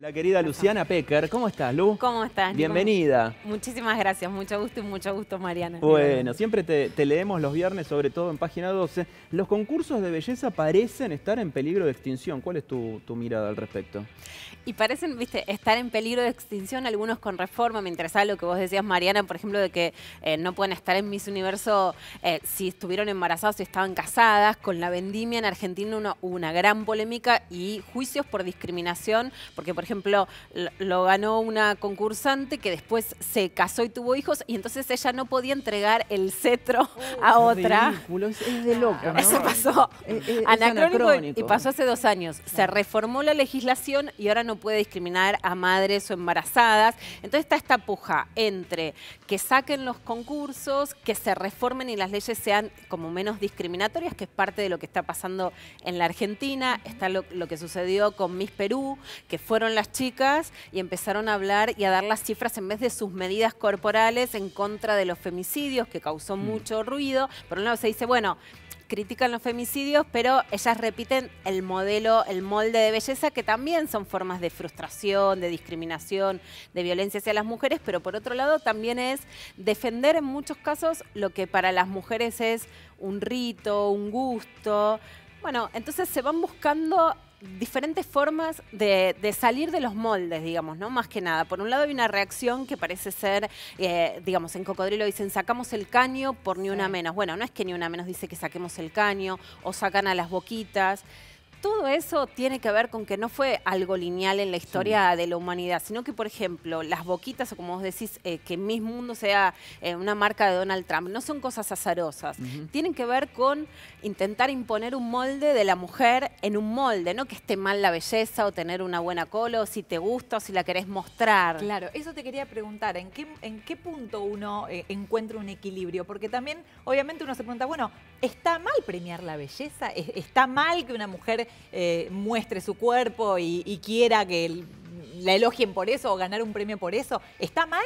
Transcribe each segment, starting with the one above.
La querida Luciana Pecker, ¿cómo estás, Lu? ¿Cómo estás? Bienvenida. Muchísimas gracias, mucho gusto y mucho gusto, Mariana. Bueno, siempre te, leemos los viernes, sobre todo en página 12. Los concursos de belleza parecen estar en peligro de extinción. ¿Cuál es tu, mirada al respecto? Y parecen, viste, estar en peligro de extinción algunos con reforma, me interesaba lo que vos decías, Mariana, por ejemplo, de que eh, no pueden estar en Miss Universo eh, si estuvieron embarazados, si estaban casadas. Con la vendimia en Argentina hubo una gran polémica y juicios por discriminación, porque, por ejemplo, ejemplo, lo ganó una concursante que después se casó y tuvo hijos y entonces ella no podía entregar el cetro oh, a otra. es, de loco. Eso pasó. anacrónico, y pasó hace dos años. Se reformó la legislación y ahora no puede discriminar a madres o embarazadas. Entonces está esta puja entre que saquen los concursos, que se reformen y las leyes sean como menos discriminatorias, que es parte de lo que está pasando en la Argentina. Está lo, que sucedió con Miss Perú, que fueron las las chicas y empezaron a hablar y a dar las cifras en vez de sus medidas corporales en contra de los femicidios, que causó mm. mucho ruido. Por un lado se dice, bueno, critican los femicidios, pero ellas repiten el modelo, el molde de belleza, que también son formas de frustración, de discriminación, de violencia hacia las mujeres, pero por otro lado también es defender en muchos casos lo que para las mujeres es un rito, un gusto. Bueno, entonces se van buscando diferentes formas de, salir de los moldes, digamos, ¿no? Más que nada. Por un lado hay una reacción que parece ser, eh, digamos, en Cocodrilo dicen sacamos el caño por ni una menos. Bueno, no es que ni una menos dice que saquemos el caño o sacan a las boquitas todo eso tiene que ver con que no fue algo lineal en la historia de la humanidad, sino que, por ejemplo, las boquitas, o como vos decís, eh, que Miss Mundo sea eh, una marca de Donald Trump, no son cosas azarosas. Tienen que ver con intentar imponer un molde de la mujer en un molde, no que esté mal la belleza o tener una buena cola, o si te gusta o si la querés mostrar. Claro, eso te quería preguntar, ¿en qué, punto uno eh, encuentra un equilibrio? Porque también, obviamente, uno se pregunta, bueno, ¿está mal premiar la belleza? ¿Está mal que una mujer eh, muestre su cuerpo y, quiera que la elogien por eso o ganar un premio por eso, ¿está mal?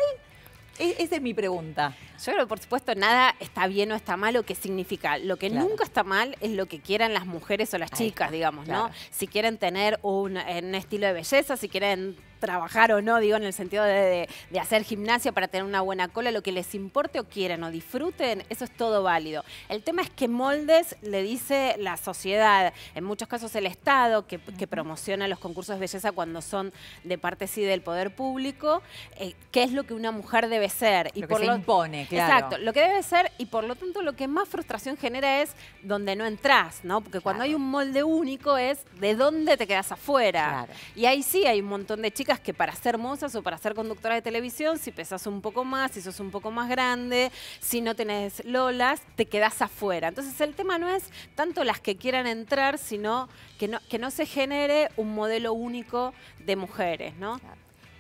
E, esa es mi pregunta. Yo creo, por supuesto, nada está bien o está mal o qué significa. Lo que nunca está mal es lo que quieran las mujeres o las chicas, digamos, ¿no? Si quieren tener un estilo de belleza, si quieren trabajar o no, digo, en el sentido de, hacer gimnasia para tener una buena cola, lo que les importe o quieran o disfruten, eso es todo válido. El tema es que moldes le dice la sociedad, en muchos casos el Estado, que, promociona los concursos de belleza cuando son de parte sí del poder público, eh, qué es lo que una mujer debe ser. Y lo por que se impone, claro. Exacto, lo que debe ser y por lo tanto lo que más frustración genera es donde no entras, ¿no? Porque cuando hay un molde único es de dónde te quedas afuera. Y ahí sí hay un montón de chicas que para ser mozas o para ser conductora de televisión, si pesas un poco más, si sos un poco más grande, si no tenés lolas, te quedás afuera. Entonces el tema no es tanto las que quieran entrar, sino que no, que no se genere un modelo único de mujeres, ¿no?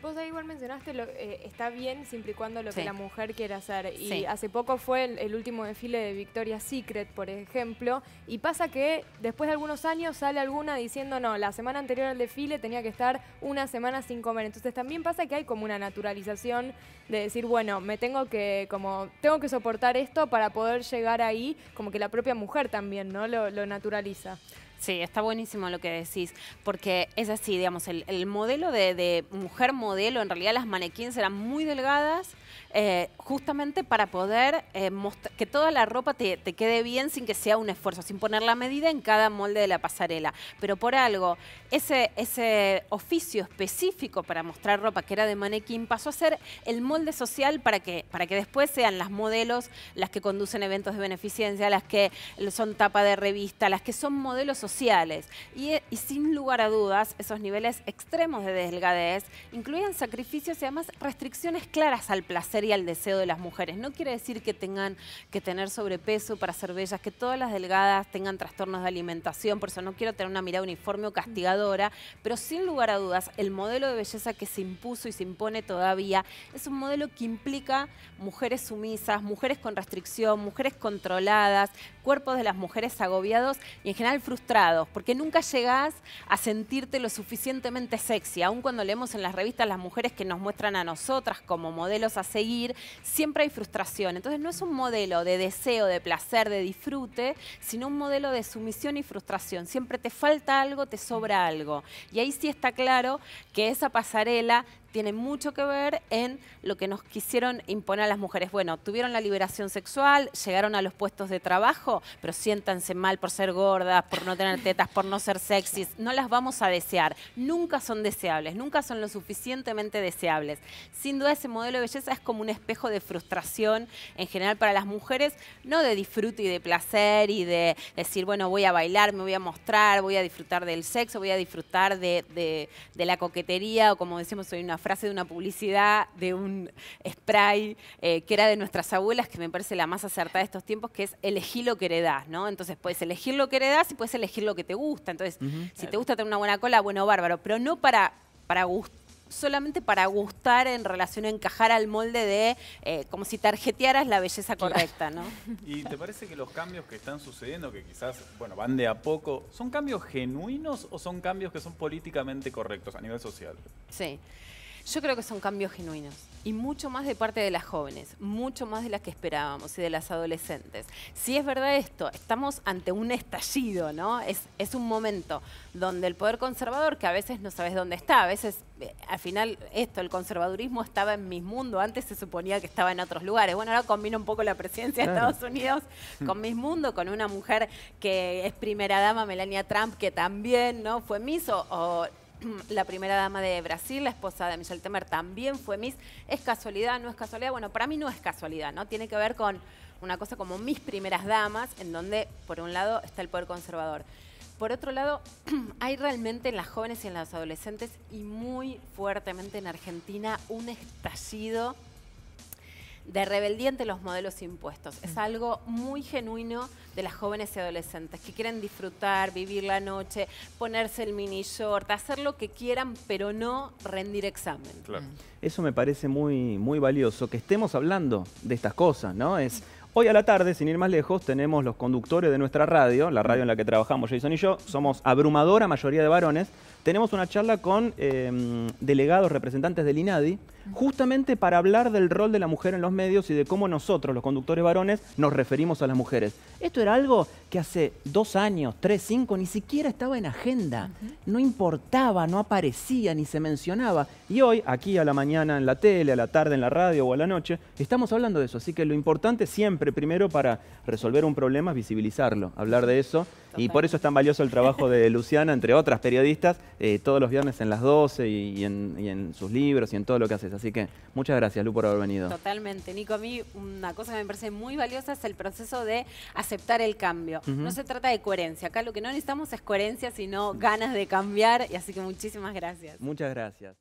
Vos ahí igual mencionaste, lo, eh, está bien siempre y cuando lo que la mujer quiere hacer. Y hace poco fue el, último desfile de Victoria's Secret, por ejemplo, y pasa que después de algunos años sale alguna diciendo, no, la semana anterior al desfile tenía que estar una semana sin comer. Entonces también pasa que hay como una naturalización de decir, bueno, me tengo que, como, tengo que soportar esto para poder llegar ahí, como que la propia mujer también, ¿no? lo naturaliza. Sí, está buenísimo lo que decís, porque es así, digamos, el, modelo de, de, mujer modelo, en realidad las manequines eran muy delgadas eh, justamente para poder eh, que toda la ropa te, quede bien sin que sea un esfuerzo, sin poner la medida en cada molde de la pasarela. Pero por algo, ese, ese oficio específico para mostrar ropa que era de manequín pasó a ser el molde social para que, para que después sean las modelos las que conducen eventos de beneficencia, las que son tapa de revista, las que son modelos sociales. Y, sin lugar a dudas, esos niveles extremos de delgadez incluían sacrificios y además restricciones claras al placer ser y al deseo de las mujeres. No quiere decir que tengan que tener sobrepeso para ser bellas, que todas las delgadas tengan trastornos de alimentación, por eso no quiero tener una mirada uniforme o castigadora, pero sin lugar a dudas, el modelo de belleza que se impuso y se impone todavía es un modelo que implica mujeres sumisas, mujeres con restricción, mujeres controladas, cuerpos de las mujeres agobiados y en general frustrados, porque nunca llegás a sentirte lo suficientemente sexy, aun cuando leemos en las revistas las mujeres que nos muestran a nosotras como modelos a seguir, siempre hay frustración. Entonces no es un modelo de deseo, de placer, de disfrute, sino un modelo de sumisión y frustración. Siempre te falta algo, te sobra algo. Y ahí sí está claro que esa pasarela tiene mucho que ver en lo que nos quisieron imponer a las mujeres. Bueno, tuvieron la liberación sexual, llegaron a los puestos de trabajo, pero siéntanse mal por ser gordas, por no tener tetas, por no ser sexys. No las vamos a desear. Nunca son deseables, nunca son lo suficientemente deseables. Sin duda ese modelo de belleza es como un espejo de frustración en general para las mujeres, no de disfrute y de placer y de decir, bueno, voy a bailar, me voy a mostrar, voy a disfrutar del sexo, voy a disfrutar de, la coquetería o como decimos hoy una frase de una publicidad de un spray eh, que era de nuestras abuelas, que me parece la más acertada de estos tiempos, que es elegir lo que heredás, ¿no? Entonces puedes elegir lo que heredás y puedes elegir lo que te gusta. Entonces, si te gusta tener una buena cola, bueno, bárbaro, pero no para, para solamente para gustar en relación a encajar al molde de eh, como si tarjetearas la belleza correcta, ¿no? ¿Y te parece que los cambios que están sucediendo, que quizás, bueno, van de a poco, ¿son cambios genuinos o son cambios que son políticamente correctos a nivel social? Sí. Yo creo que son cambios genuinos. Y mucho más de parte de las jóvenes, mucho más de las que esperábamos y de las adolescentes. Si es verdad esto, estamos ante un estallido, ¿no? Es, un momento donde el poder conservador, que a veces no sabes dónde está, a veces eh, al final esto, el conservadurismo estaba en mis mundo, antes se suponía que estaba en otros lugares. Bueno, ahora combina un poco la presidencia de Estados Unidos con mis mundo, con una mujer que es primera dama, Melania Trump, que también, ¿no? Fue miso o la primera dama de Brasil, la esposa de Michelle Temer, también fue Miss. ¿Es casualidad? ¿No es casualidad? Bueno, para mí no es casualidad, ¿no? Tiene que ver con una cosa como mis primeras damas, en donde por un lado está el poder conservador. Por otro lado, hay realmente en las jóvenes y en las adolescentes y muy fuertemente en Argentina un estallido de rebeldía ante los modelos impuestos. Es algo muy genuino de las jóvenes y adolescentes que quieren disfrutar, vivir la noche, ponerse el mini short, hacer lo que quieran, pero no rendir examen. Mm. Eso me parece muy, muy valioso, que estemos hablando de estas cosas, ¿no? Es Hoy a la tarde, sin ir más lejos, tenemos los conductores de nuestra radio, la radio en la que trabajamos Jason y yo, somos abrumadora mayoría de varones, tenemos una charla con em, delegados, representantes del INADI, justamente para hablar del rol de la mujer en los medios y de cómo nosotros, los conductores varones, nos referimos a las mujeres. Esto era algo que hace dos años, tres, cinco, ni siquiera estaba en agenda. No importaba, no aparecía, ni se mencionaba. Y hoy, aquí a la mañana en la tele, a la tarde en la radio o a la noche, estamos hablando de eso. Así que lo importante siempre, primero, para resolver un problema es visibilizarlo, hablar de eso y por eso es tan valioso el trabajo de Luciana, entre otras periodistas, eh, todos los viernes en las 12 y, en, sus libros y en todo lo que haces. Así que muchas gracias, Lu, por haber venido. Totalmente, Nico. A mí una cosa que me parece muy valiosa es el proceso de aceptar el cambio. No se trata de coherencia. Acá lo que no necesitamos es coherencia, sino ganas de cambiar. Y así que muchísimas gracias. Muchas gracias.